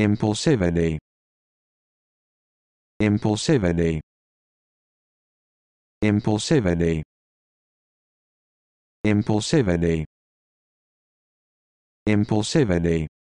impulsivity impulsivity impulsivity impulsivity impulsivity